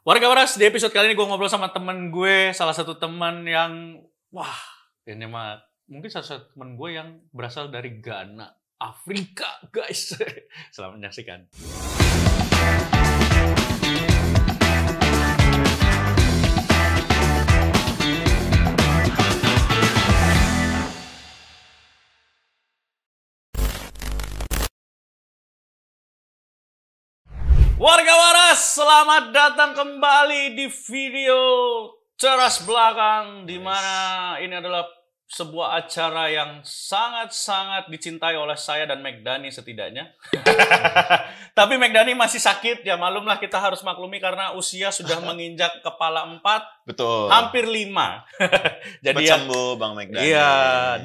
Warga Waras, di episode kali ini gue ngobrol sama temen gue, salah satu temen yang, wah, ini mah, mungkin salah satu temen gue yang berasal dari Ghana, Afrika, guys. Selamat menyaksikan. Warga Selamat datang kembali di video Ceras Belakang di mana ini adalah sebuah acara yang sangat-sangat dicintai oleh saya dan Megdani setidaknya. Tapi Megdani masih sakit, ya malumlah kita harus maklumi karena usia sudah menginjak kepala empat. Betul. Hampir lima. Jadi Cepat ya, Bang Megdani. Iya,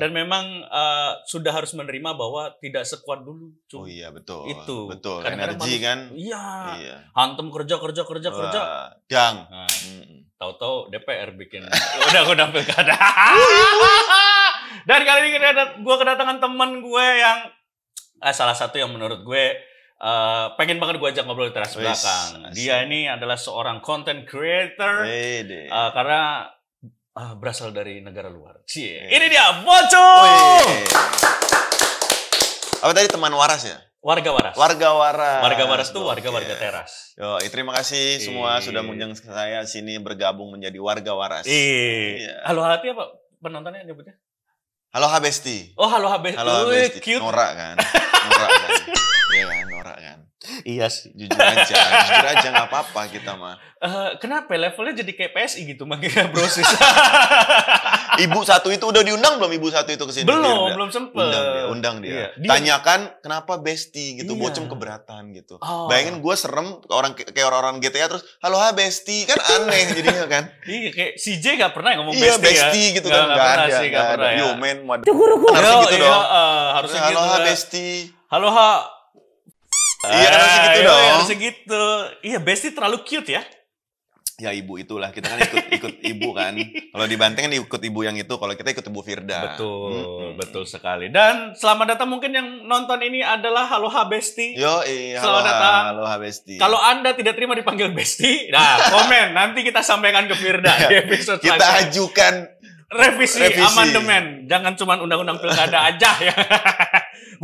dan memang uh, sudah harus menerima bahwa tidak sekuat dulu. Cuk. Oh iya, betul. Itu. Betul, Karena energi kan. Iya. iya. Hantem kerja, kerja, kerja, kerja. Dang. Nah. Hmm. Tahu-tahu DPR bikin udah udah pilkada. Dan kali ini gue kedatangan temen gue yang eh, salah satu yang menurut gue Uh, pengen banget gue ajak ngobrol di teras belakang. Dia ini adalah seorang content creator uh, karena uh, berasal dari negara luar. Cie, ini dia Boco. Apa tadi teman waras ya? Warga Waras. Warga Waras. Warga Waras itu warga-warga teras. Yo, terima kasih semua iya. sudah mengundang saya sini bergabung menjadi warga Waras. Iya. iya. Halo hati apa penontonnya nyebutnya? Halo Habesti. Oh, halo Habesti. Halo Habesti. Cute. kan. Norak kan. Iya sih, jujur aja, jujur aja nggak apa-apa kita mah. Uh, kenapa levelnya jadi kayak PSI gitu makanya brosis? ibu satu itu udah diundang belum ibu satu itu ke sini? Belum, dia, belum sempet. Undang dia, undang dia. Iya. dia. Tanyakan kenapa Besti gitu, iya. bocem keberatan gitu. Oh. Bayangin gue serem orang kayak orang-orang GTA terus, halo ha Besti kan aneh jadinya kan? Iya kayak CJ gak pernah ngomong iya, Besti, ya. Besti gitu gak, kan nggak ada, sih, gak, pernah ada. Ya. Yo man, harusnya gitu iya, dong. Eh, harusnya halo gitu ha kan. Besti. Halo ha Iya ah, harusnya gitu iya, dong. Iya harusnya gitu. Iya Besti terlalu cute ya. Ya ibu itulah kita kan ikut ikut ibu kan. Kalau di Banteng kan ikut ibu yang itu, kalau kita ikut ibu Firda. Betul, hmm. betul sekali. Dan selamat datang mungkin yang nonton ini adalah Halo Besti. Yo, iya. Selamat halo, datang. Halo Besti. Kalau Anda tidak terima dipanggil Besti, nah komen nanti kita sampaikan ke Firda ya di iya. episode Kita lagi. ajukan revisi, revisi amandemen. Jangan cuma undang-undang pilkada aja ya.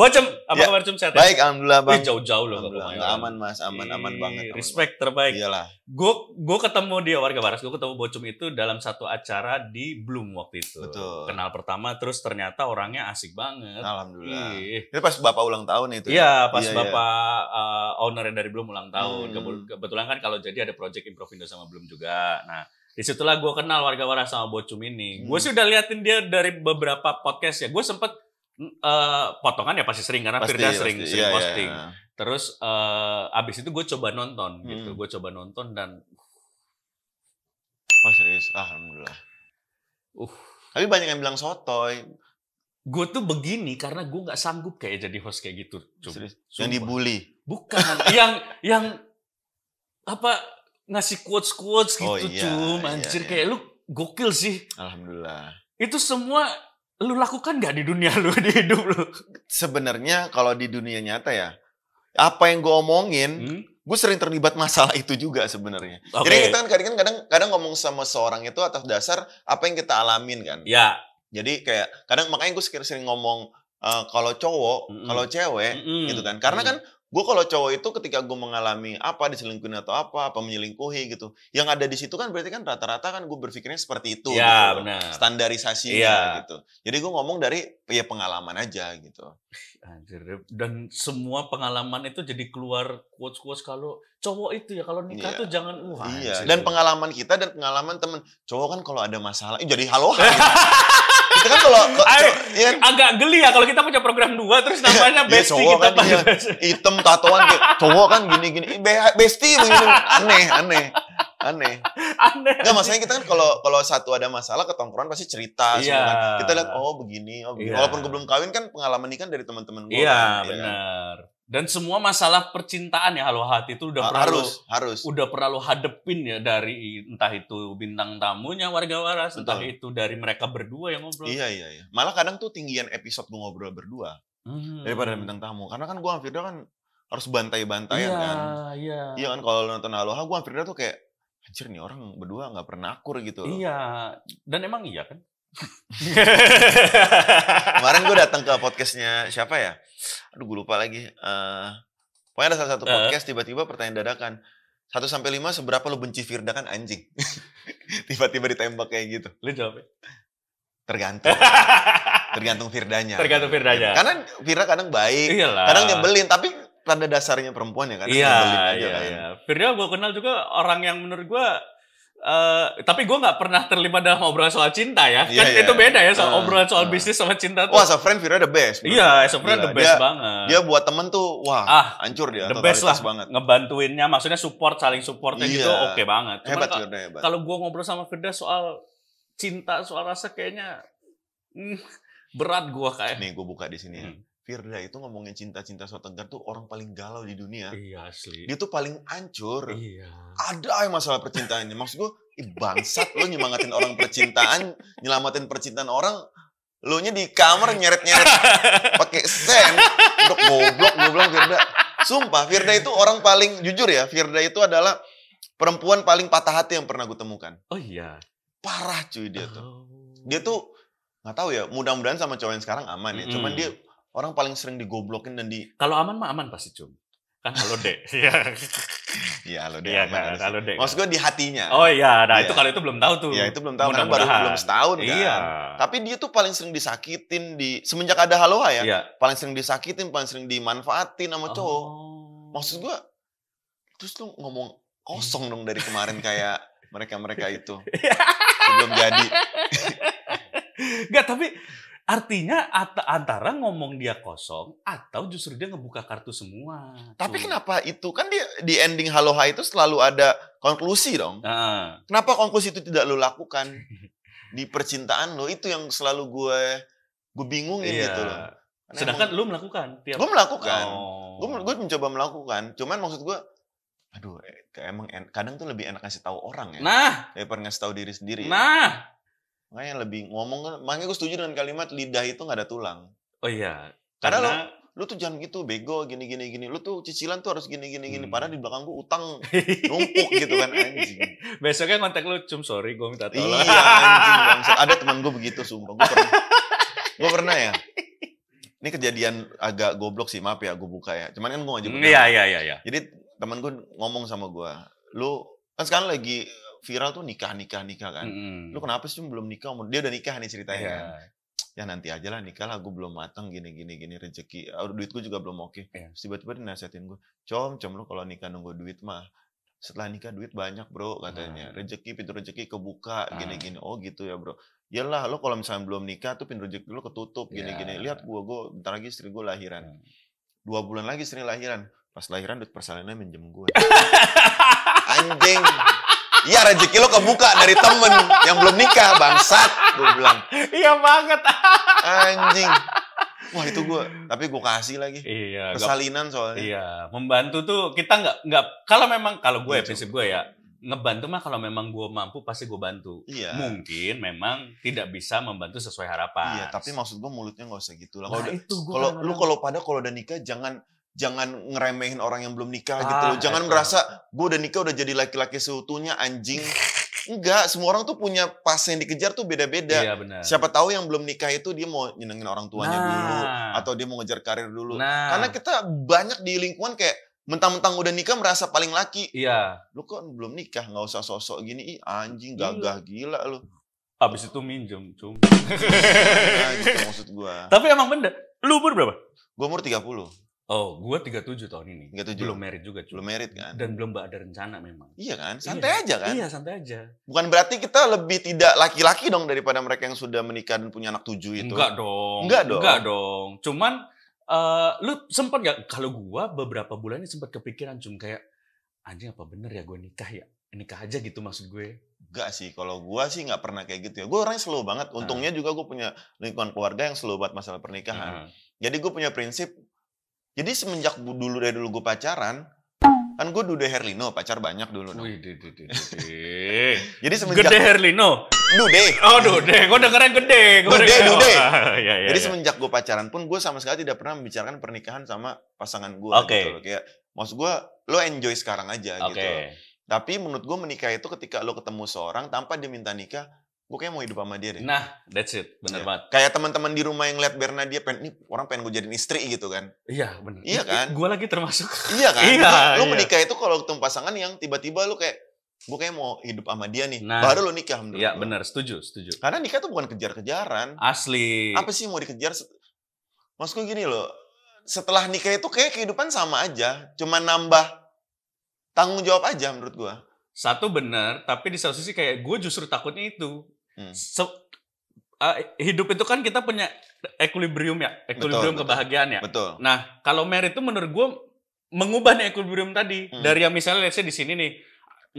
Bocem, apa ya. kabar Cum sehat? Ya? Baik, alhamdulillah Bang. jauh-jauh loh alhamdulillah. aman Mas, aman, Ii, aman banget. Aman respect terbaik. Iyalah. Gue gue ketemu dia warga Baras, gue ketemu Bocum itu dalam satu acara di Bloom waktu itu. Betul. Kenal pertama terus ternyata orangnya asik banget. Alhamdulillah. Ih. Itu pas Bapak ulang tahun itu. Ya? Iya, iya, pas iya, Bapak iya. Uh, eh, owner dari Bloom ulang tahun. Hmm. Kebetulan kan kalau jadi ada project Improvindo sama Bloom juga. Nah, disitulah gue kenal warga warga sama Bocum ini. Hmm. Gue sih udah liatin dia dari beberapa podcast ya. Gue sempet uh, potongan ya pasti sering karena pasti, Firda sering, pasti. sering yeah, iya, posting. Yeah, yeah. Terus uh, abis itu gue coba nonton gitu, hmm. gitu, gue coba nonton dan oh, serius, alhamdulillah. Uh. Tapi banyak yang bilang sotoy. Gue tuh begini karena gue nggak sanggup kayak jadi host kayak gitu. Cuma, serius? Sumpah. Yang dibully? Bukan, yang yang apa ngasih quotes quotes oh, gitu oh, iya, cuma iya, iya. kayak lu gokil sih. Alhamdulillah. Itu semua lu lakukan gak di dunia lu di hidup lu? Sebenarnya kalau di dunia nyata ya, apa yang gue omongin, hmm? gue sering terlibat masalah itu juga sebenarnya. Okay. Jadi kita kan kadang kadang kadang ngomong sama seorang itu atas dasar apa yang kita alamin kan. Ya. Jadi kayak kadang makanya gue sering, sering ngomong uh, kalau cowok, mm -mm. kalau cewek mm -mm. gitu kan. Karena mm -mm. kan Gue kalau cowok itu ketika gue mengalami apa diselingkuhin atau apa, apa menyelingkuhi gitu. Yang ada di situ kan berarti kan rata-rata kan gue berpikirnya seperti itu. ya gitu. benar. Standarisasinya ya. gitu. Jadi gue ngomong dari ya pengalaman aja gitu. Anjir, dan semua pengalaman itu jadi keluar quotes-quotes kalau cowok itu ya kalau nikah ya. tuh jangan wah. Iya, dan pengalaman kita dan pengalaman temen cowok kan kalau ada masalah eh, jadi halo. itu kan kalau ya. agak geli ya kalau kita punya program dua terus iya, namanya iya, bestie ya, kita kan, iya. hitam tatoan kayak cowok kan gini gini besti bestie begini aneh aneh aneh aneh nggak maksudnya kita kan kalau kalau satu ada masalah ketongkrongan pasti cerita yeah. kan. kita lihat oh begini oh begini yeah. walaupun gue belum kawin kan pengalaman ini kan dari teman-teman gue yeah, kan, iya kan? benar dan semua masalah percintaan ya halo hati itu udah ah, pernah harus, lo, harus. udah pernah lo hadepin ya dari entah itu bintang tamunya warga waras Betul. entah itu dari mereka berdua yang ngobrol iya iya iya malah kadang tuh tinggian episode ngobrol berdua hmm. daripada bintang tamu karena kan gua hampir kan harus bantai bantai ya, kan iya iya kan kalau nonton halo hati gua hampir tuh kayak anjir nih orang berdua nggak pernah akur gitu iya dan emang iya kan Kemarin gue datang ke podcastnya siapa ya? Aduh gue lupa lagi. Uh, pokoknya ada salah satu eh. podcast tiba-tiba pertanyaan dadakan. satu sampai lima seberapa lo benci Firda kan anjing. tiba-tiba ditembak kayak gitu. Lu jawab ya. Tergantung. Tergantung Firdanya. Tergantung Firdanya. Karena Firda kadang baik, Iyalah. kadang nyebelin, tapi pada dasarnya perempuan ya kadang iya, iya, kan. Iya, Firda gue kenal juga orang yang menurut gue Uh, tapi gue nggak pernah terlibat dalam obrolan soal cinta ya. Yeah, kan yeah. itu beda ya soal uh, obrolan soal uh. bisnis sama cinta tuh. Wah, as friend Vira the best. Iya, as a friend Gila. the best dia, banget. Dia buat temen tuh wah, ah, hancur dia. The best lah banget. Ngebantuinnya maksudnya support saling supportnya yeah. gitu oke okay banget. Cuman hebat, hebat. Kalau gue ngobrol sama Firda soal cinta, soal rasa kayaknya mm, berat gue kayak. Nih gue buka di sini. Ya. Hmm. Firda itu ngomongin cinta-cinta Sotegar tuh orang paling galau di dunia. Iya asli. Dia tuh paling ancur. Iya. Ada yang masalah percintaannya. Maksud gue, bangsat lo nyemangatin orang percintaan, nyelamatin percintaan orang, lo nya di kamar nyeret-nyeret pakai sen. Udah goblok, gue bilang Firda. Sumpah, Firda itu orang paling, jujur ya, Firda itu adalah perempuan paling patah hati yang pernah gue temukan. Oh iya. Parah cuy dia tuh. Oh. Dia tuh nggak tahu ya mudah-mudahan sama cowok yang sekarang aman ya mm cuman hmm. dia orang paling sering digoblokin dan di kalau aman mah aman pasti cum kan halo dek iya iya halo dek ya, kan halo dek maksud kan? gue di hatinya oh iya nah ya. itu kalau itu belum tahu tuh iya itu belum tahu Mudah baru belum setahun kan iya. tapi dia tuh paling sering disakitin di semenjak ada halo ya iya. paling sering disakitin paling sering dimanfaatin sama cowok oh. maksud gue terus lu ngomong kosong dong dari kemarin kayak mereka mereka itu iya. belum jadi Enggak, tapi Artinya antara ngomong dia kosong atau justru dia ngebuka kartu semua. Tapi tuh. kenapa itu? Kan di, di ending Halo Hai itu selalu ada konklusi dong. Nah. Kenapa konklusi itu tidak lo lakukan di percintaan lo? Itu yang selalu gue gue bingungin iya. gitu loh. Karena Sedangkan lo melakukan. Tiap... Gue melakukan. Oh. Gue, gue mencoba melakukan. Cuman maksud gue, aduh emang kadang tuh lebih enak ngasih tahu orang ya. Nah. Daripada ngasih tahu diri sendiri. Ya. Nah. Ya. Makanya lebih ngomong kan, makanya gue setuju dengan kalimat lidah itu nggak ada tulang. Oh iya. Karena, Karena lo, lu tuh jangan gitu bego gini gini gini. Lu tuh cicilan tuh harus gini gini gini. Padahal di hmm. belakang gue utang numpuk gitu kan anjing. Besoknya kontak lu, cum sorry gue minta tolong. Iya anjing bangsa. Ada teman gue begitu sumpah. Gue pernah, gue pernah ya. Ini kejadian agak goblok sih, maaf ya gue buka ya. Cuman kan gue ngajak. Iya, iya iya iya. Jadi teman gue ngomong sama gue, lu kan sekarang lagi viral tuh nikah nikah nikah kan. Mm. Lu kenapa sih belum nikah? Dia udah nikah nih ceritanya. Yeah. Kan? Ya nanti aja lah nikah lah, gue belum matang gini gini gini rezeki, duit gue juga belum oke. Okay. Iya. Yeah. Tiba-tiba dia nasihatin gue, com com lu kalau nikah nunggu duit mah setelah nikah duit banyak bro katanya nah. rezeki pintu rezeki kebuka gini-gini nah. oh gitu ya bro Yalah lo kalau misalnya belum nikah tuh pintu rezeki lo ketutup gini-gini iya. lihat gua gua bentar lagi istri gua lahiran nah. dua bulan lagi istri lahiran pas lahiran duit persalinannya minjem gua anjing Iya rezeki lo kebuka dari temen yang belum nikah bangsat gue bilang. Iya banget. Anjing. Wah itu gue, tapi gue kasih lagi. Iya. Kesalinan gak, soalnya. Iya. Membantu tuh kita nggak nggak kalau memang kalau gue ya, iya, prinsip gue ya ngebantu mah kalau memang gue mampu pasti gue bantu. Iya. Mungkin memang tidak bisa membantu sesuai harapan. Iya, tapi maksud gue mulutnya nggak usah gitu lah. Nah, kalau itu gue kalau lu kalau pada kalau udah nikah jangan jangan ngeremehin orang yang belum nikah ah, gitu loh. Ah, jangan itu. merasa gue udah nikah udah jadi laki-laki seutuhnya anjing. Enggak, semua orang tuh punya pas yang dikejar tuh beda-beda. Iya, Siapa tahu yang belum nikah itu dia mau nyenengin orang tuanya nah. dulu atau dia mau ngejar karir dulu. Nah. Karena kita banyak di lingkungan kayak mentang-mentang udah nikah merasa paling laki. Iya. Lu kok belum nikah nggak usah sosok gini, ih anjing iya. gagah gila lu. Habis itu minjem, cum. nah, gitu maksud gua. Tapi emang bener, lu umur berapa? Gua umur 30. Oh, gue 37 tahun ini. 37. Belum merit juga, cuy. Belum merit kan. Dan belum ada rencana memang. Iya kan? Iya. Santai iya. aja kan? Iya, santai aja. Bukan berarti kita lebih tidak laki-laki dong daripada mereka yang sudah menikah dan punya anak tujuh itu. Enggak dong. Enggak dong. Enggak dong. Cuman uh, lu sempat gak kalau gua beberapa bulan ini sempat kepikiran cuma kayak anjing apa bener ya gue nikah ya? Nikah aja gitu maksud gue. Enggak sih, kalau gue sih nggak pernah kayak gitu ya. Gue orangnya slow banget. Untungnya nah. juga gue punya lingkungan keluarga yang slow banget masalah pernikahan. Nah. Jadi gue punya prinsip jadi semenjak dulu dari dulu gue pacaran, kan gue Dude Herlino pacar banyak dulu Wih, dude, dude, dude. Jadi semenjak Gede Herlino. Dude. Oh, Dude. Gue dengerin gede. gue dude, dengerin, Oh, ya, ya, Jadi ya. semenjak gue pacaran pun gue sama sekali tidak pernah membicarakan pernikahan sama pasangan gue okay. gitu Oke. Kayak maksud gue lo enjoy sekarang aja okay. gitu. Tapi menurut gue menikah itu ketika lo ketemu seorang tanpa diminta nikah, gue kayak mau hidup sama dia deh. Nah, that's it, bener yeah. banget. Kayak teman-teman di rumah yang lihat dia pengen, nih orang pengen gue jadiin istri gitu kan? Iya, bener. Iya kan? Gue lagi termasuk. Iya kan? Iya. Lu, iya. menikah itu kalau ketemu pasangan yang tiba-tiba lu kayak gue kayak mau hidup sama dia nih. Nah, Baru lo nikah. Iya bener. setuju, setuju. Karena nikah tuh bukan kejar-kejaran. Asli. Apa sih mau dikejar? Mas gue gini loh, setelah nikah itu kayak kehidupan sama aja, cuma nambah tanggung jawab aja menurut gue. Satu benar, tapi di satu sisi kayak gue justru takutnya itu. Hmm. So, uh, hidup itu kan kita punya equilibrium ya, equilibrium betul, kebahagiaan betul, ya. Betul. Nah, kalau Mary itu menurut gue mengubah nih equilibrium tadi hmm. dari yang misalnya lihat di sini nih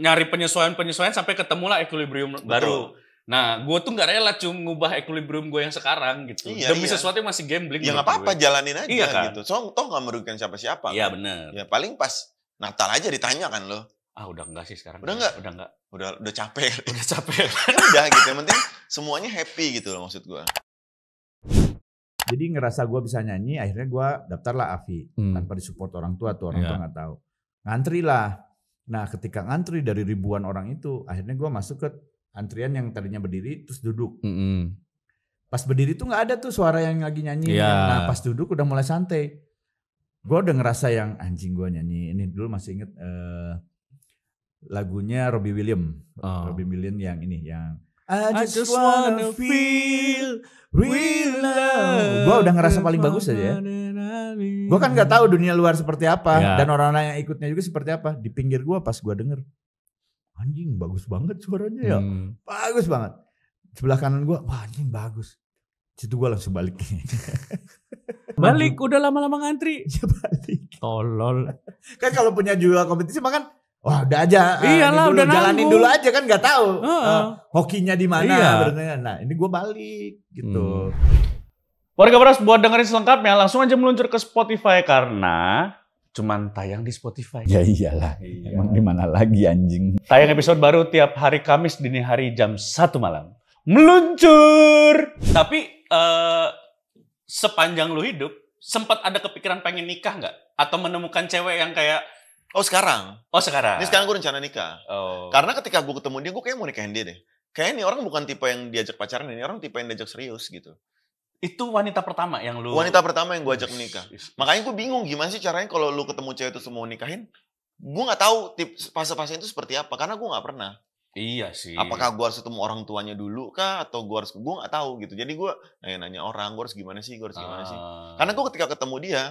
nyari penyesuaian-penyesuaian sampai ketemulah equilibrium betul. baru. Nah, gue tuh nggak rela cuma ngubah equilibrium gue yang sekarang gitu. Iya, Demi iya. sesuatu yang masih gambling. Ya nggak apa-apa, jalanin aja iya, kan? gitu. So, toh nggak merugikan siapa-siapa. Iya kan? benar. Ya paling pas Natal aja ditanya kan loh ah udah enggak sih sekarang udah enggak udah enggak udah udah capek udah capek ya udah gitu yang penting semuanya happy gitu loh maksud gue jadi ngerasa gue bisa nyanyi akhirnya gue daftar lah Avi hmm. tanpa disupport orang tua tuh orang yeah. tua nggak tahu ngantri lah nah ketika ngantri dari ribuan orang itu akhirnya gue masuk ke antrian yang tadinya berdiri terus duduk mm -hmm. pas berdiri tuh nggak ada tuh suara yang lagi nyanyi yeah. nah pas duduk udah mulai santai gue udah ngerasa yang anjing gue nyanyi ini dulu masih inget uh, lagunya Robbie William. Oh. Robbie William yang ini yang I just, I just wanna, wanna feel real love. Gua udah ngerasa paling bagus aja ya. Gua kan nggak tahu dunia luar seperti apa yeah. dan orang-orang yang ikutnya juga seperti apa. Di pinggir gua pas gua denger anjing bagus banget suaranya ya. Hmm. Bagus banget. Sebelah kanan gua wah anjing bagus. Situ gua langsung balik. balik udah lama-lama ngantri. Ya balik. Tolol. kan kalau punya jual kompetisi makan Wah, udah aja. Ah, iyalah, dulu, udah jalanin dulu aja kan nggak tahu. Uh, uh. hokinya di mana iya. Nah, ini gue balik gitu. Hmm. Warga Beras buat dengerin selengkapnya langsung aja meluncur ke Spotify karena cuman tayang di Spotify. Ya iyalah, iya. emang di mana lagi anjing. Tayang episode baru tiap hari Kamis dini hari jam 1 malam. Meluncur. Tapi uh, sepanjang lu hidup sempat ada kepikiran pengen nikah nggak? Atau menemukan cewek yang kayak Oh sekarang. Oh sekarang. Ini sekarang gue rencana nikah. Oh. Karena ketika gue ketemu dia, gue kayak mau nikahin dia deh. Kayaknya ini orang bukan tipe yang diajak pacaran, ini orang tipe yang diajak serius gitu. Itu wanita pertama yang lu... Wanita pertama yang gue ajak menikah. Makanya gue bingung gimana sih caranya kalau lu ketemu cewek itu semua nikahin, gue gak tau fase pasnya itu seperti apa karena gue gak pernah iya sih apakah gue harus ketemu orang tuanya dulu kah atau gue harus gue nggak tahu gitu jadi gue nanya-nanya orang gue harus gimana sih gue harus gimana ah. sih karena gue ketika ketemu dia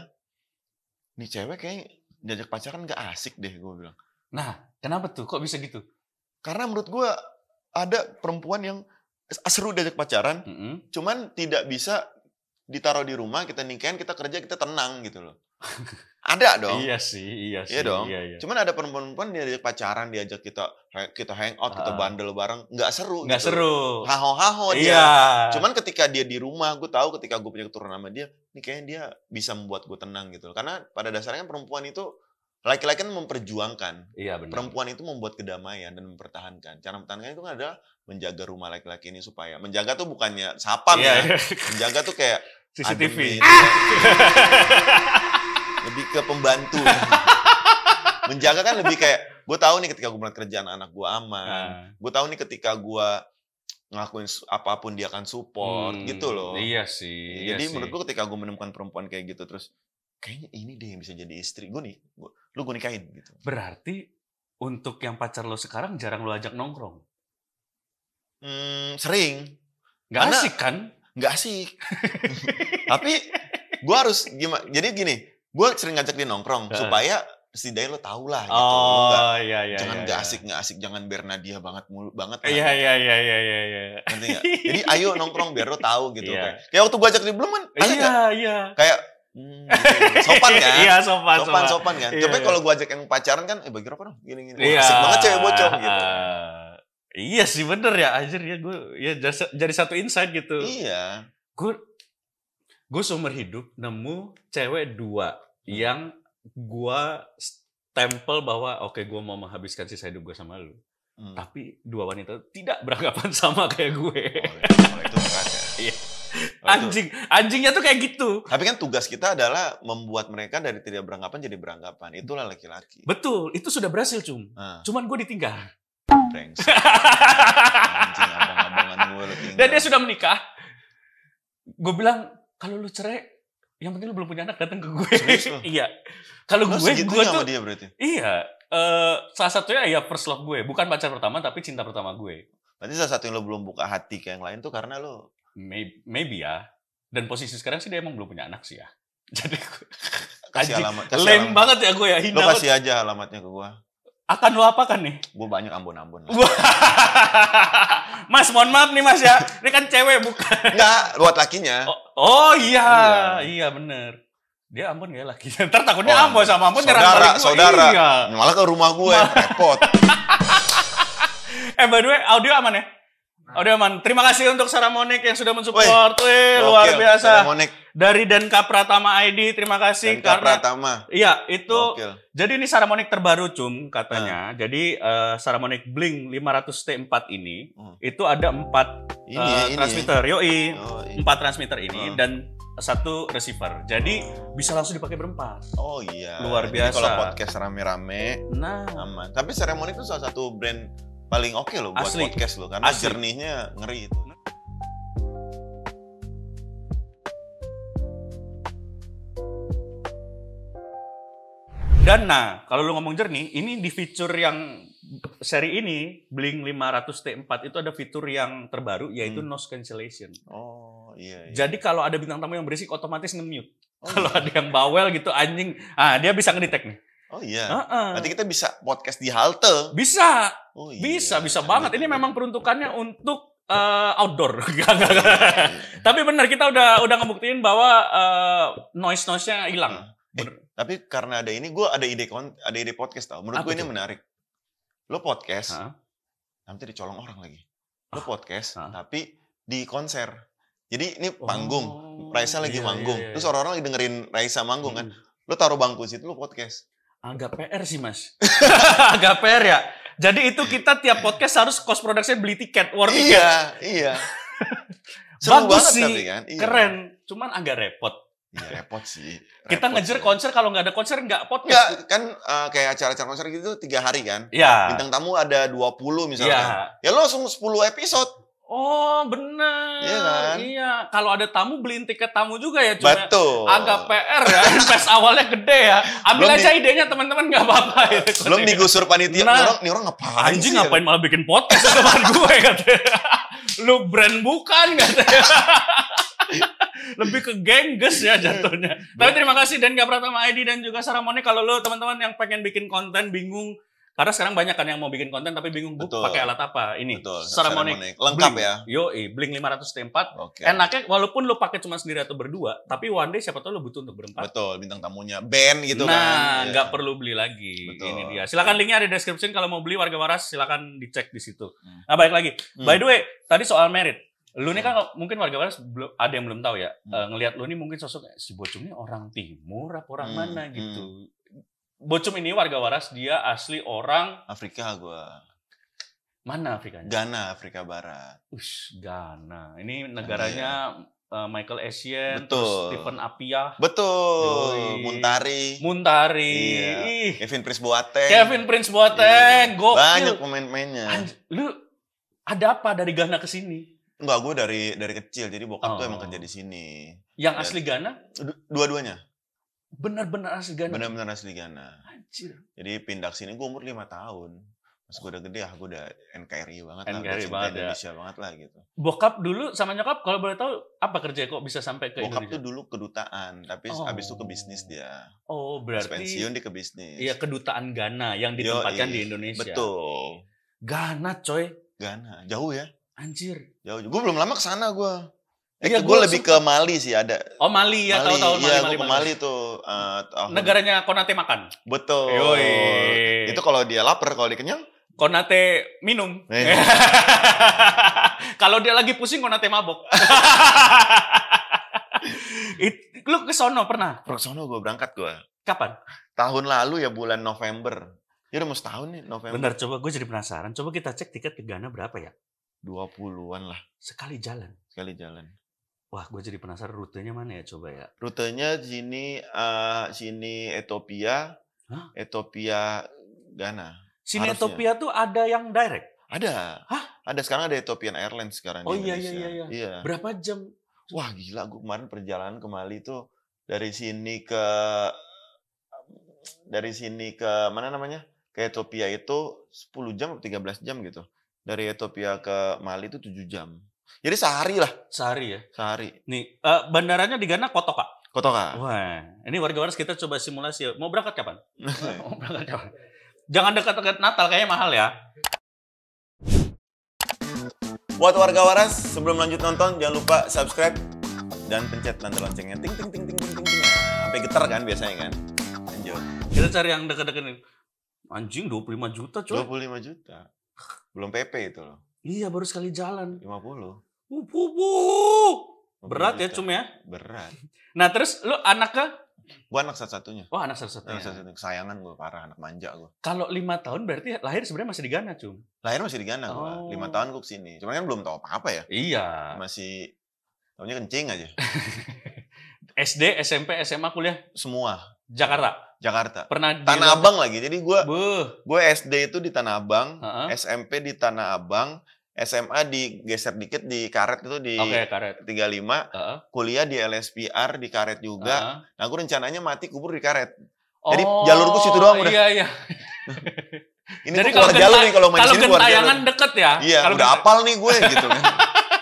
nih cewek kayak diajak pacaran gak asik deh gue bilang. Nah, kenapa tuh? Kok bisa gitu? Karena menurut gue ada perempuan yang seru diajak pacaran, mm -hmm. cuman tidak bisa ditaruh di rumah, kita nikahin, kita kerja, kita tenang gitu loh. ada dong. Iya sih, iya, iya sih. Iya dong. Iya, iya. Cuman ada perempuan-perempuan diajak pacaran, diajak kita kita hang out kita bandel bareng, nggak seru. Nggak gitu. seru. Haho-haho dia. Iya. Cuman ketika dia di rumah, gue tahu ketika gue punya keturunan sama dia, nih kayaknya dia bisa membuat gue tenang gitu. Karena pada dasarnya kan perempuan itu Laki-laki kan memperjuangkan. Iya benar. Perempuan itu membuat kedamaian dan mempertahankan. Cara mempertahankan itu kan adalah menjaga rumah laki-laki ini supaya menjaga tuh bukannya sapam iya, ya. Iya. Menjaga tuh kayak CCTV. Ademi, ah. lebih ke pembantu. menjaga kan lebih kayak gue tahu nih ketika gue melihat kerjaan anak gue aman. Ah. Gue tahu nih ketika gue ngakuin apapun dia akan support hmm, gitu loh. Iya sih. Jadi iya menurut gue ketika gue menemukan perempuan kayak gitu terus kayaknya ini deh yang bisa jadi istri gue nih gua, lu gue nikahin gitu berarti untuk yang pacar lo sekarang jarang lo ajak nongkrong hmm, sering nggak Karena, asik kan nggak asik tapi gue harus gimana jadi gini gue sering ngajak dia nongkrong uh. supaya setidaknya lo tau lah gitu oh, lo iya, iya, jangan iya, gak iya. asik gak asik jangan Bernadia banget mulu banget iya kan? iya iya iya iya iya, iya. nanti jadi ayo nongkrong biar lo tau gitu iya. kayak waktu gue ajak dia belum kan iya iya kayak Hmm, sopan kan? Iya sopan, sopan, sopan, sopan kan. Iya, Tapi iya. kalau gue ajak yang pacaran kan, eh bagi rokok dong, gini gini. iya. Asik banget cewek bocong gitu. Uh, Iya sih bener ya, anjir ya gue ya jadi satu insight gitu. Iya. Gue gue seumur hidup nemu cewek dua hmm. yang gue stempel bahwa oke okay, gue mau menghabiskan sisa hidup gue sama lu. Hmm. Tapi dua wanita tidak beranggapan sama kayak gue. Oh, kalau iya. oh, itu keras ya. Iya anjing anjingnya tuh kayak gitu tapi kan tugas kita adalah membuat mereka dari tidak beranggapan jadi beranggapan itulah laki-laki betul itu sudah berhasil cum ah. cuman gue ditinggal Thanks. anjing dan dia sudah menikah gue bilang kalau lu cerai yang penting lu belum punya anak datang ke gue iya kalau gue gue tuh dia berarti? iya uh, salah satunya ya first love gue bukan pacar pertama tapi cinta pertama gue Berarti salah satu yang lo belum buka hati ke yang lain tuh karena lo Maybe, maybe ya. Dan posisi sekarang sih dia emang belum punya anak sih ya. Jadi kasih alamat, kasih alamat. banget ya gue ya. Hina lo kasih aja alamatnya ke gue. Akan lo kan nih? Gue banyak ambon-ambon. mas, mohon maaf nih mas ya. Ini kan cewek bukan. Enggak, buat lakinya. Oh, oh iya, iya, iya bener. Dia ambon gak ya, laki. Ntar takutnya oh, ambon sama ambon saudara, gue. Saudara, iya. Malah ke rumah gue, repot. eh, by the way, audio aman ya? Udah man, terima kasih untuk Saramonic yang sudah mensupport. Wih, luar biasa. Monik. Dari Dan Pratama ID, terima kasih Dan karena Iya, itu Gokil. Jadi ini Saramonic terbaru cum katanya. Hmm. Jadi uh, Monik Blink 500T4 ini hmm. itu ada 4 ini, uh, ini, transmitter. Ini. Yoi, oh, 4 transmitter ini hmm. dan satu receiver. Jadi hmm. bisa langsung dipakai berempat. Oh iya. Luar biasa. Jadi kalau podcast rame-rame, nah aman. Tapi Saramonic itu salah satu brand paling oke okay loh buat Asli. podcast lo karena Asli. jernihnya ngeri itu. Dan nah, kalau lu ngomong jernih, ini di fitur yang seri ini Blink 500 T4 itu ada fitur yang terbaru yaitu hmm. noise cancellation. Oh, iya, iya. Jadi kalau ada bintang tamu yang berisik otomatis nge-mute. Oh, kalau iya. ada yang bawel gitu anjing, ah dia bisa ngedetek nih. Oh iya. Uh-uh. Nanti kita bisa podcast di halte. Bisa. Oh, iya. Bisa, bisa banget. Ini memang peruntukannya untuk uh, outdoor. Iya, iya, iya. tapi benar kita udah udah ngebuktiin bahwa uh, eh, noise noise-nya hilang. Eh, tapi karena ada ini gue ada ide kon ada ide podcast tau. Menurut gue ini menarik. Lo podcast. Huh? Nanti dicolong orang lagi. Lo ah, podcast tapi di konser. Jadi ini oh, panggung. Oh, Raisa lagi iya, manggung. Iya, iya. Terus orang-orang lagi dengerin Raisa manggung kan. hmm. kan. Lo taruh bangku situ lo podcast. Agak PR sih mas. Agak PR ya. Jadi itu kita tiap podcast harus cost production beli tiket, war ya? Iya, iya. Seru Bagus sih, tapi kan. Iya. keren. Cuman agak repot. Iya repot sih. Repot kita ngejar sih. konser kalau nggak ada konser nggak podcast. Nggak, kan uh, kayak acara-acara konser gitu tiga hari kan. Iya. Bintang tamu ada 20 misalnya. Iya. Ya lo langsung 10 episode. Oh benar. Iya kan? Iya. Kalau ada tamu beliin tiket tamu juga ya. Cuma Betul. Agak PR ya. Invest awalnya gede ya. Ambil Belum aja di... idenya teman-teman nggak apa-apa. Ya. Belum digusur panitia. Nah, orang, ini orang ngapain Anjing sih, ngapain ya? malah bikin podcast teman gue katanya. Lu brand bukan katanya. lebih ke gengges ya jatuhnya. Tapi terima kasih dan Gapratama ID dan juga Saramoni kalau lo teman-teman yang pengen bikin konten bingung karena sekarang banyak kan yang mau bikin konten tapi bingung bu pakai alat apa ini. seremonik Lengkap Bling. ya. Yo, Bling 500 T4. Okay. Enaknya walaupun lu pakai cuma sendiri atau berdua, tapi one day siapa tahu lu butuh untuk berempat. Betul, bintang tamunya band gitu nah, kan. Nah, nggak yeah. perlu beli lagi. Betul. Ini dia. Silakan linknya ada di description kalau mau beli warga waras silakan dicek di situ. Hmm. Nah, baik lagi. Hmm. By the way, tadi soal merit. Lu nih hmm. kan hmm. mungkin warga waras belum ada yang belum tahu ya. Hmm. Uh, ngelihat lu nih mungkin sosok eh, si bocungnya orang timur apa orang hmm. mana gitu. Hmm. Bocum ini warga waras, dia asli orang Afrika gua. Mana Afrika? Ghana, Afrika Barat. Ush, Ghana. Ini negaranya uh, Michael Essien, Betul. terus Stephen Appiah. Betul. Yoi. Muntari. Muntari. Iya. Kevin Prince Boateng. Kevin Prince Boateng, iya. Banyak pemain-pemainnya. Lu ada apa dari Ghana ke sini? Enggak, gue dari dari kecil. Jadi bokap oh. tuh emang kerja di sini. Yang Dan asli Ghana? Dua-duanya. Benar-benar asli Ghana. Benar-benar asli Ghana. Anjir. Jadi pindah sini gue umur lima tahun. Pas gue udah gede, ah gue udah NKRI banget NKRI lah. banget ya. Indonesia ya. banget lah gitu. Bokap dulu sama nyokap kalau boleh tahu apa kerja kok bisa sampai ke Bokap Indonesia? Bokap tuh dulu kedutaan, tapi oh. abis itu ke bisnis dia. Oh berarti. Mas pensiun di ke bisnis. Iya kedutaan Ghana yang ditempatkan iya. di Indonesia. Betul. Ghana coy. Ghana, jauh ya. Anjir. Jauh. Gue belum lama ke sana gue. Eh, ya, gue lebih ke Mali sih ada. Oh Mali ya tahu-tahu Mali. Iya, Mali, Mali, Mali tuh. Uh, oh. Negaranya Konate makan. Betul. Yoi. Itu kalau dia lapar, kalau dia kenyang. Konate minum. Eh. kalau dia lagi pusing, Konate mabok. It, lu ke sono pernah? Ke sono gue berangkat gue. Kapan? Tahun lalu ya bulan November. Ya udah mau setahun nih November. Bener, coba gue jadi penasaran. Coba kita cek tiket ke Ghana berapa ya? 20-an lah. Sekali jalan. Sekali jalan. Wah, gue jadi penasaran rutenya mana ya coba ya? Rutenya sini uh, sini Ethiopia, Hah? Ethiopia Ghana. Sini Ethiopia tuh ada yang direct? Ada. Hah? Ada sekarang ada Ethiopian Airlines sekarang oh, di iya, iya, Indonesia. iya iya iya. Iya. Berapa jam? Wah, gila gue kemarin perjalanan ke Mali tuh dari sini ke dari sini ke mana namanya? Ke Ethiopia itu 10 jam atau 13 jam gitu dari Ethiopia ke Mali itu tujuh jam. Jadi sehari lah. Sehari ya? Sehari. Nih, uh, bandaranya di Ghana Kotoka? kak. Wah, ini warga-warga kita coba simulasi. Mau berangkat kapan? Mau berangkat kapan? Jangan dekat-dekat Natal, kayaknya mahal ya. Buat warga waras, sebelum lanjut nonton, jangan lupa subscribe dan pencet tanda loncengnya. Ting, ting, ting, ting, ting, ting. ting. sampai getar kan biasanya kan? Lanjut. Kita cari yang dekat-dekat ini. Anjing 25 juta coy. 25 juta. Belum PP itu loh. Iya, baru sekali jalan. 50. Uh, uh. Berat ya, cuma ya? Berat. Nah, terus lu ke? Gue anak satu-satunya. Oh, anak satu-satunya. Anak satu-satunya. Kesayangan gua parah. Anak manja gua Kalau lima tahun berarti lahir sebenarnya masih di Ghana, Cum? Lahir masih di Ghana oh. gue. Lima tahun gue kesini. Cuman kan belum tau apa-apa ya. Iya. Masih, tahunya kencing aja. SD, SMP, SMA, kuliah? Semua. Jakarta? Jakarta. Pernah di Tanah Abang lagi. Jadi gue gue SD itu di Tanah Abang, uh -huh. SMP di Tanah Abang, SMA digeser dikit di Karet itu di okay, karet. 35, uh-huh. kuliah di LSPR di Karet juga. Uh-huh. Nah, gue rencananya mati kubur di Karet. Oh, Jadi jalurku situ doang udah. Iya, iya. Ini Jadi kalau jalur nih kalau main sini keluar jalur. deket ya. Iya, kalau udah apal nih gue gitu kan.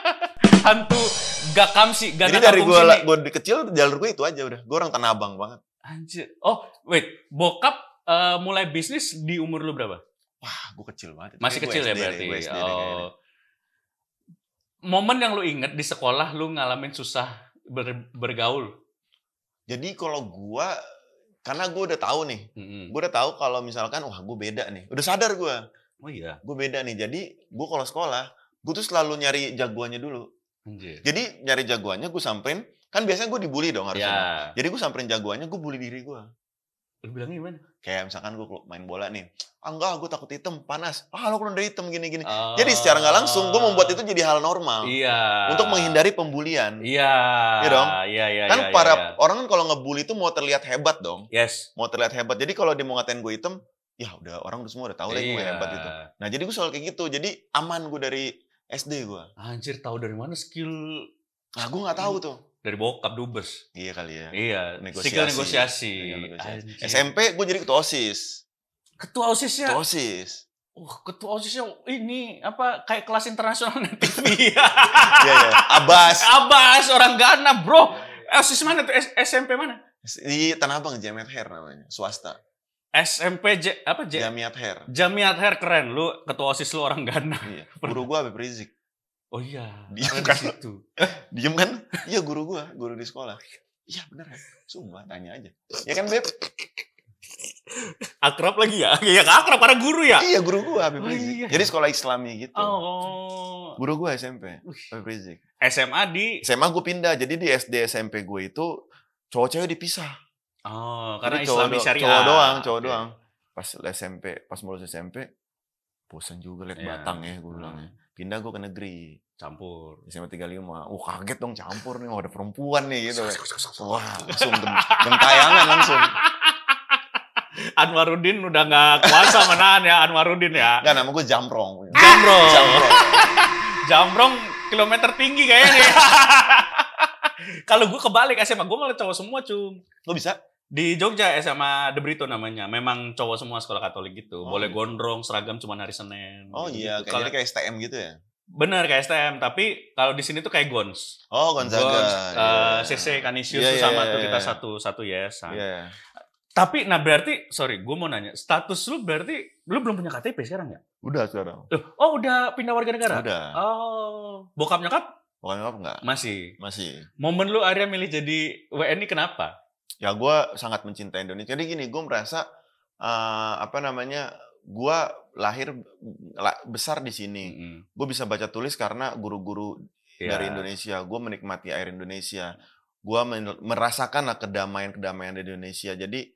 Hantu gak kamsi, gak Jadi dari gue, gue kecil jalur gue itu aja udah. Gue orang Tanah Abang banget. Anjir. Oh, wait. Bokap uh, mulai bisnis di umur lu berapa? Wah, gue kecil banget. Masih Kayak kecil ya berarti. Deh, oh. Momen yang lu inget di sekolah lu ngalamin susah ber bergaul. Jadi kalau gue, karena gue udah tahu nih, mm -hmm. gue udah tahu kalau misalkan wah gue beda nih, udah sadar gue. Oh iya. Gue beda nih. Jadi gue kalau sekolah, gue tuh selalu nyari jagoannya dulu. Anjir. Jadi nyari jagoannya gue sampein Kan biasanya gue dibully dong harusnya. Yeah. Iya. Jadi gue samperin jagoannya, gue bully diri gue. Lu bilang gimana? Kayak misalkan gue main bola nih. Ah enggak, gue takut hitam, panas. Ah lo kurang dari hitam, gini-gini. Oh. Jadi secara nggak langsung gue membuat itu jadi hal normal. Iya. Untuk menghindari pembulian. Iya. Iya dong? Iya, iya, Kan yeah, iya, para iya. orang kan kalau ngebully itu mau terlihat hebat dong. Yes. Mau terlihat hebat. Jadi kalau dia mau ngatain gue hitam, ya udah orang udah semua udah tahu lah gue hebat itu. Nah jadi gue soal kayak gitu. Jadi aman gue dari SD gue. Anjir, tahu dari mana skill? Nah gue nggak tahu tuh dari bokap dubes. Iya kali ya. Iya, negosiasi. Sikil negosiasi. Iya, negosiasi. SMP gue jadi ketua OSIS. Ketua OSIS ya? Ketua OSIS. Uh, ketua OSIS yang ini apa kayak kelas internasional nanti. Iya, iya. Abas. Abas orang Ghana, Bro. Eh, OSIS mana tuh? SMP mana? Di Tanah Abang jamiat Hair namanya, swasta. SMP J, apa J? Jamiat Hair. Jamiat Hair keren. Lu ketua OSIS lu orang Ghana. Iya. Guru gua Habib Rizik. Oh iya. Diem kan? Situ. Eh, diem kan? Iya guru gua, guru di sekolah. Oh iya. iya bener ya, Sumpah tanya aja. Ya kan Beb? akrab lagi ya? Iya akrab para guru ya? Iya guru gua Habib oh, Iya. Jadi sekolah islami gitu. Oh. Guru gua SMP, Habib Rizik. SMA di? SMA gue pindah. Jadi di SD SMP gua itu cowok cewek dipisah. Oh, karena Jadi Islami cowok, syariah. Cowok doang, cowok okay. doang. Pas SMP, pas mulus SMP, bosan juga liat yeah. Batang ya gue bilang ya. Hmm pindah gue ke negeri campur SMA 35 uh kaget dong campur nih oh, ada perempuan nih gitu wah langsung gentayangan langsung Anwarudin udah nggak kuasa menahan ya Anwarudin ya nggak nama gue Jamrong Jamrong Jamrong, kilometer tinggi kayaknya nih kalau gue kebalik SMA gue malah cowok semua cum, lo bisa di Jogja eh, SMA De Brito namanya. Memang cowok semua sekolah Katolik gitu. Oh, Boleh gitu. gondrong, seragam cuma hari Senin. Oh gitu. iya, kayaknya kayak STM gitu ya. Bener kayak STM, tapi kalau di sini tuh kayak Gons. Oh, Gonzaga. Gons, yeah. Iya. uh, CC kanisius yeah, yeah, sama yeah, tuh iya, kita yeah. satu satu yes. Kan. Yeah. Tapi nah berarti sorry, gue mau nanya, status lu berarti lu belum punya KTP sekarang ya? Udah sekarang. oh, udah pindah warga negara? Udah. Oh, bokap nyokap? Bokap nyokap enggak. Masih. Masih. Momen lu akhirnya milih jadi WNI kenapa? ya gue sangat mencintai Indonesia. Jadi gini, gue merasa uh, apa namanya, gue lahir la, besar di sini. Mm -hmm. Gue bisa baca tulis karena guru-guru yeah. dari Indonesia. Gue menikmati air Indonesia. Gue merasakan lah kedamaian-kedamaian di Indonesia. Jadi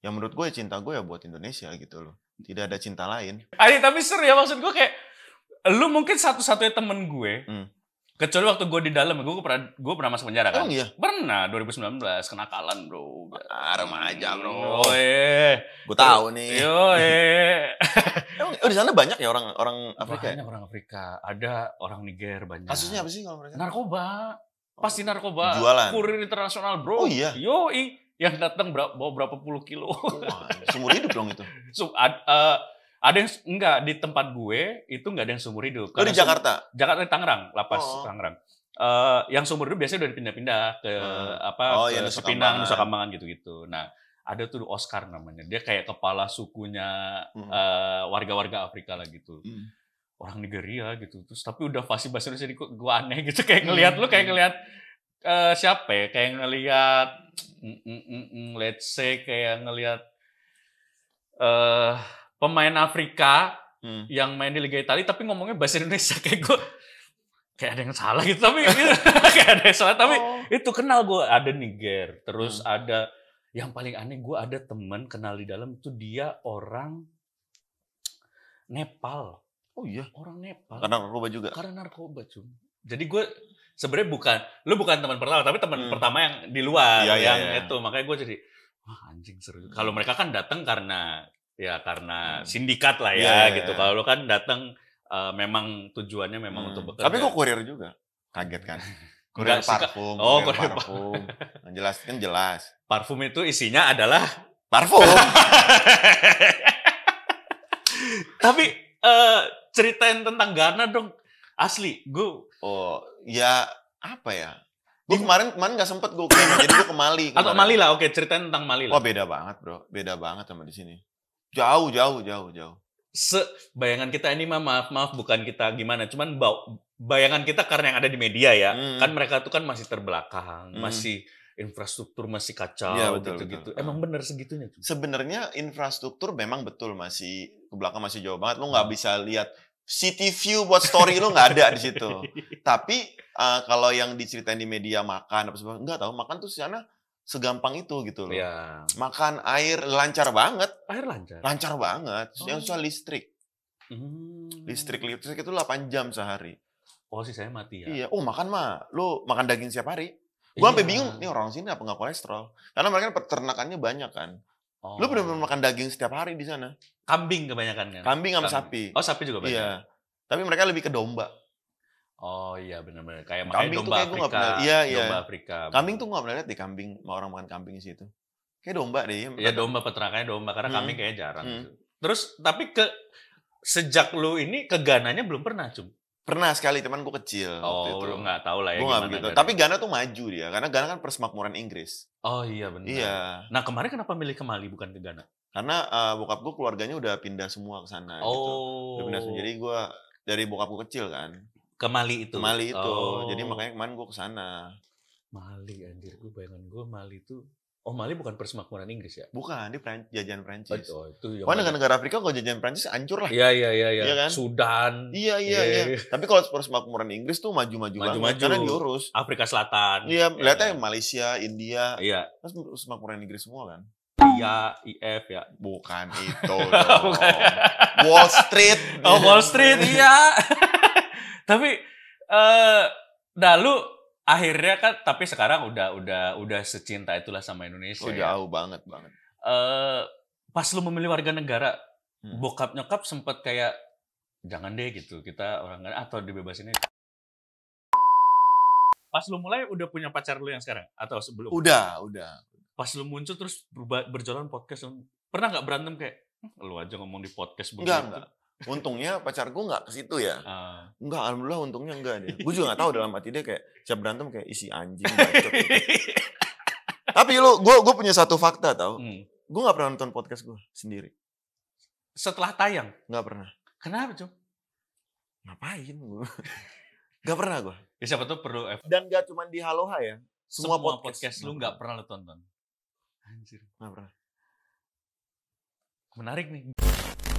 yang menurut gue ya cinta gue ya buat Indonesia gitu loh. Tidak ada cinta lain. Ayo tapi seru ya maksud gue kayak lu mungkin satu-satunya temen gue hmm. Kecuali waktu gue di dalam, gue pernah gue pernah masuk penjara kan? Emang oh, iya? Pernah 2019 kena kalan Bro. remaja, Bro. Oh, iya. Gue tahu nih. Yo, iya. oh, di sana banyak ya orang orang Afrika. Banyak orang Afrika. Ada orang Niger banyak. Kasusnya apa sih kalau mereka? Narkoba. Oh. Pasti narkoba. Jualan. Kurir internasional, Bro. Oh iya. Yo iya. yang datang bawa berapa puluh kilo. Oh, seumur hidup dong itu. So, ad, uh, ada yang enggak di tempat gue itu enggak ada yang seumur hidup. Kalau oh, di Jakarta? Sumur, Jakarta di Tangerang, lapas oh. Tangerang. Uh, yang seumur hidup biasanya udah dipindah-pindah ke hmm. apa oh, ke ya, Nusa Kambangan gitu-gitu. Nah, ada tuh Oscar namanya. Dia kayak kepala sukunya hmm. uh, warga-warga Afrika lah gitu. Hmm. Orang Nigeria gitu. Terus tapi udah fasih bahasa Indonesia di gua aneh gitu kayak hmm, ngelihat hmm. lu kayak hmm. ngelihat uh, siapa ya? Kayak ngelihat mm, mm, mm, mm, let's say kayak ngelihat eh uh, pemain Afrika hmm. yang main di Liga Italia tapi ngomongnya bahasa Indonesia kayak gue kayak ada yang salah gitu tapi gitu. kayak ada yang salah tapi oh. itu kenal gue ada Niger terus hmm. ada yang paling aneh gue ada teman kenal di dalam itu dia orang Nepal oh iya orang Nepal karena narkoba juga karena narkoba cuma. jadi gue sebenarnya bukan lu bukan teman pertama tapi teman hmm. pertama yang di luar iya, iya yang ya, ya. itu makanya gue jadi wah anjing seru kalau mereka kan datang karena ya karena hmm. sindikat lah ya, yeah, iya, gitu. Yeah. Kalau lu kan datang uh, eh, memang tujuannya memang hmm. untuk bekerja. Tapi kok kurir juga? Kaget kan? Kurir Enggak, parfum, oh, kurir, kurir parfum. parfum. jelas kan jelas. Parfum itu isinya adalah parfum. Tapi uh, ceritain tentang Garna dong. Asli, gue. Oh, ya apa ya? Gue kemarin kemarin nggak sempet gue jadi gue ke Mali. Kemarin. Atau Mali lah, oke ceritain tentang Mali lah. Wah oh, beda banget bro, beda banget sama di sini. Jauh, jauh, jauh, jauh. Se bayangan kita ini mah maaf maaf bukan kita gimana, cuman bau bayangan kita karena yang ada di media ya, hmm. kan mereka tuh kan masih terbelakang, hmm. masih infrastruktur masih kacau ya, betul, gitu betul. gitu. Emang benar segitunya Sebenarnya infrastruktur memang betul masih ke belakang masih jauh banget. lo hmm. nggak bisa lihat city view buat story lo nggak ada di situ. Tapi uh, kalau yang diceritain di media makan apa sebagainya, nggak tahu makan tuh sana segampang itu gitu loh. Ya. Makan air lancar banget. Air lancar. Lancar banget. Oh. Yang soal listrik. Hmm. Listrik listrik itu 8 jam sehari. Oh sih saya mati ya. Iya. Oh makan mah. Lu makan daging siapa hari. Gue iya. sampai bingung. Nih orang sini apa nggak kolesterol? Karena mereka kan peternakannya banyak kan. Oh. Lu benar-benar makan daging setiap hari di sana. Kambing kebanyakan kan. Kambing sama sapi. Oh sapi juga banyak. Iya. Tapi mereka lebih ke domba. Oh iya benar-benar kayak kambing domba tuh kayak Afrika, Iya iya. Domba Afrika. Kambing tuh gak nggak pernah lihat di kambing orang makan kambing di situ. Kayak domba deh. Ya domba peternakannya domba karena hmm. kambing kayaknya jarang. Hmm. Gitu. Terus tapi ke sejak lu ini ke Gananya belum pernah cum? Pernah sekali, teman gue kecil. Oh, itu. lu nggak tahu lah ya gua gimana. Gitu. Tapi Ghana tuh maju dia, karena Ghana kan persemakmuran Inggris. Oh iya benar. Iya. Nah kemarin kenapa milih ke Mali bukan ke Ghana? Karena uh, bokap gue keluarganya udah pindah semua ke sana. Oh. Gitu. Udah pindah oh. semua. Jadi gue dari bokap gue kecil kan ke Mali itu. Ke Mali itu. Oh. Jadi makanya kemarin gue ke sana. Mali anjir, gue bayangan gue Mali itu Oh Mali bukan persemakmuran Inggris ya? Bukan, dia Pran Prancis. Oh, oh, itu yang Mana negara Afrika kalau jajan Prancis hancur lah. Iya iya iya iya. Ya kan? Sudan. Iya iya, iya iya iya. Tapi kalau persemakmuran Inggris tuh maju-maju banget maju. karena diurus. Afrika Selatan. Iya, iya lihatnya ya. Malaysia, India. Iya. Kan persemakmuran Inggris semua kan? Iya, IF ya. Bukan itu. Wall Street. Oh, Wall Street iya. tapi eh uh, nah lu akhirnya kan tapi sekarang udah udah udah secinta itulah sama Indonesia. Udah ya. jauh ya. banget banget. Eh uh, pas lu memilih warga negara, hmm. bokap nyokap sempat kayak jangan deh gitu, kita orang negara kan, atau ah, dibebasin aja. Pas lu mulai udah punya pacar lu yang sekarang atau sebelum? Udah, udah. Pas lu muncul terus berjalan podcast pernah nggak berantem kayak hm, lu aja ngomong di podcast begitu? Enggak, enggak untungnya pacar gue nggak ke situ ya uh. nggak alhamdulillah untungnya enggak deh gue juga nggak tahu dalam hati dia kayak siap berantem kayak isi anjing gitu. tapi lo, gue gue punya satu fakta tau hmm. gue nggak pernah nonton podcast gue sendiri setelah tayang nggak pernah kenapa cuy ngapain gue Gak pernah gue. Ya siapa tuh perlu F. Dan gak cuma di Haloha ya. Semua, semua podcast, podcast lu gak pernah lu tonton. Anjir. Gak pernah. Menarik nih.